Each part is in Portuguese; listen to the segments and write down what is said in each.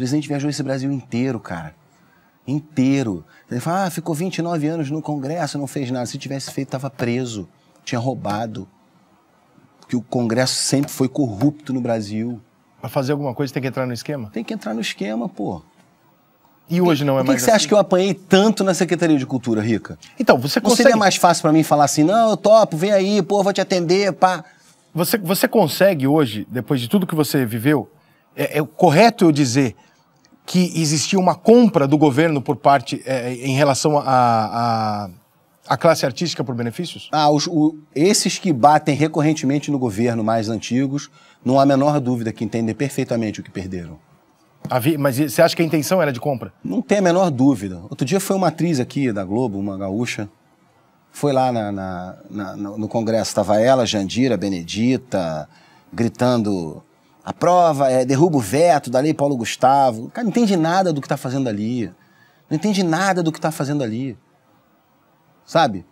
presidente viajou esse Brasil inteiro, cara. Inteiro. Ele fala, ah, ficou 29 anos no Congresso, não fez nada. Se tivesse feito, estava preso. Tinha roubado. Porque o Congresso sempre foi corrupto no Brasil. Para fazer alguma coisa tem que entrar no esquema? Tem que entrar no esquema, pô. E hoje não é mais. Por que você acha assim? que eu apanhei tanto na Secretaria de Cultura, Rica? Então, você consegue. Não seria mais fácil para mim falar assim, não, eu topo, vem aí, pô, vou te atender, pá. Você, você consegue hoje, depois de tudo que você viveu, é, é correto eu dizer que existia uma compra do governo por parte é, em relação à a, classe artística por benefícios? Ah, os, o, esses que batem recorrentemente no governo mais antigos, não há a menor dúvida que entendem perfeitamente o que perderam. Havia, mas você acha que a intenção era de compra? Não tem a menor dúvida. Outro dia foi uma atriz aqui da Globo, uma gaúcha, foi lá na, na, na, no Congresso, estava ela, Jandira, Benedita, gritando aprova, é, derruba o veto da lei Paulo Gustavo. O cara não entende nada do que está fazendo ali. Não entende nada do que está fazendo ali. Sabe?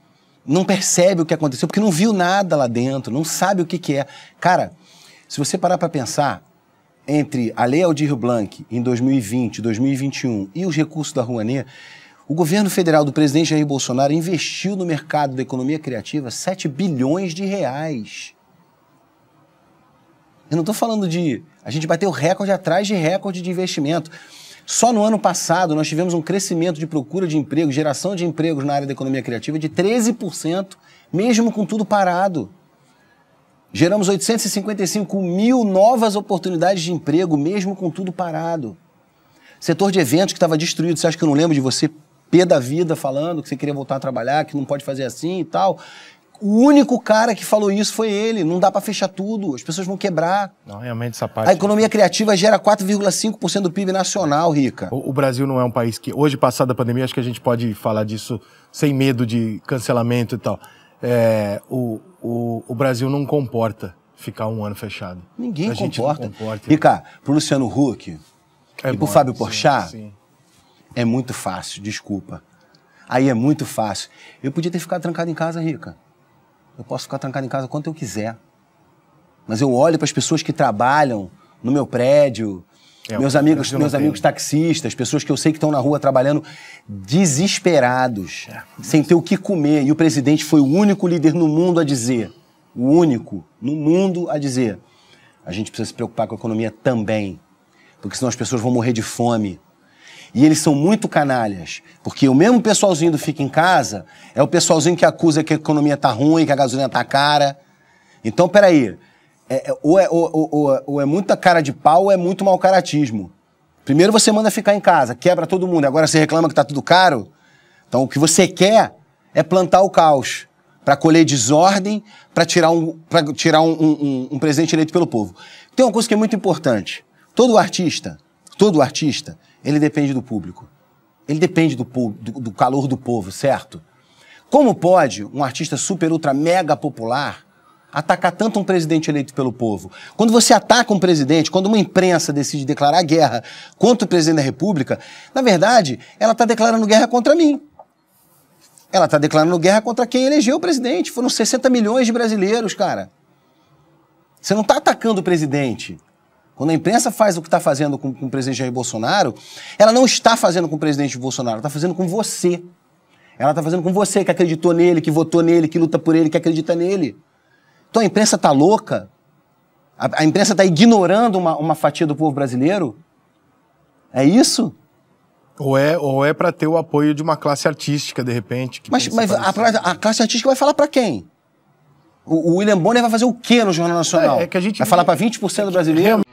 Não percebe o que aconteceu, porque não viu nada lá dentro, não sabe o que, que é. Cara, se você parar para pensar, entre a Lei Aldir Blanc em 2020, 2021 e os recursos da Rouanet, o governo federal do presidente Jair Bolsonaro investiu no mercado da economia criativa 7 bilhões de reais. Eu não estou falando de. A gente bateu recorde atrás de recorde de investimento. Só no ano passado nós tivemos um crescimento de procura de emprego, geração de empregos na área da economia criativa de 13%, mesmo com tudo parado. Geramos 855 mil novas oportunidades de emprego, mesmo com tudo parado. Setor de eventos que estava destruído, você acha que eu não lembro de você, pé da vida, falando que você queria voltar a trabalhar, que não pode fazer assim e tal. O único cara que falou isso foi ele. Não dá para fechar tudo, as pessoas vão quebrar. Não, realmente essa parte. A economia criativa gera 4,5% do PIB nacional, Rica. O, o, Brasil não é um país que, hoje, passada a pandemia, acho que a gente pode falar disso sem medo de cancelamento e tal. É, o, o, o Brasil não comporta ficar um ano fechado. Ninguém a comporta. Gente comporta. Rica, pro Luciano Huck é e bom, pro Fábio sim, Porchat, é muito fácil, desculpa. Aí é muito fácil. Eu podia ter ficado trancado em casa, Rica. Eu posso ficar trancado em casa quanto eu quiser. Mas eu olho para as pessoas que trabalham no meu prédio, é, meus amigos, meus amigos taxistas, pessoas que eu sei que estão na rua trabalhando desesperados, é, sem ter o que comer. E o presidente foi o único líder no mundo a dizer, o único no mundo a dizer, a gente precisa se preocupar com a economia também, porque senão as pessoas vão morrer de fome. E eles são muito canalhas, porque o mesmo pessoalzinho do Fica em Casa é o pessoalzinho que acusa que a economia tá ruim, que a gasolina tá cara. Então, peraí, é, é ou, é, ou, ou, é, ou é muita cara de pau ou é muito mau caratismo. Primeiro você manda ficar em casa, quebra todo mundo, agora você reclama que tá tudo caro. Então, o que você quer é plantar o caos para colher desordem, para tirar, um, pra tirar um, um, um, presente eleito pelo povo. Tem uma coisa que é muito importante. Todo artista, todo artista, ele depende do público. Ele depende do, do, do calor do povo, certo? Como pode um artista super, ultra, mega popular atacar tanto um presidente eleito pelo povo? Quando você ataca um presidente, quando uma imprensa decide declarar guerra contra o presidente da República, na verdade, ela está declarando guerra contra mim. Ela está declarando guerra contra quem elegeu o presidente. Foram 60 milhões de brasileiros, cara. Você não está atacando o presidente. Quando a imprensa faz o que está fazendo com, com, o presidente Jair Bolsonaro, ela não está fazendo com o presidente Bolsonaro, está fazendo com você. Ela está fazendo com você que acreditou nele, que votou nele, que luta por ele, que acredita nele. Então a imprensa está louca? A, a imprensa está ignorando uma, uma fatia do povo brasileiro? É isso? Ou é, ou é para ter o apoio de uma classe artística, de repente. mas mas a, a, classe artística vai falar para quem? O, o William Bonner vai fazer o quê no Jornal é, Nacional? É, é que a gente vai falar para 20% do é brasileiro?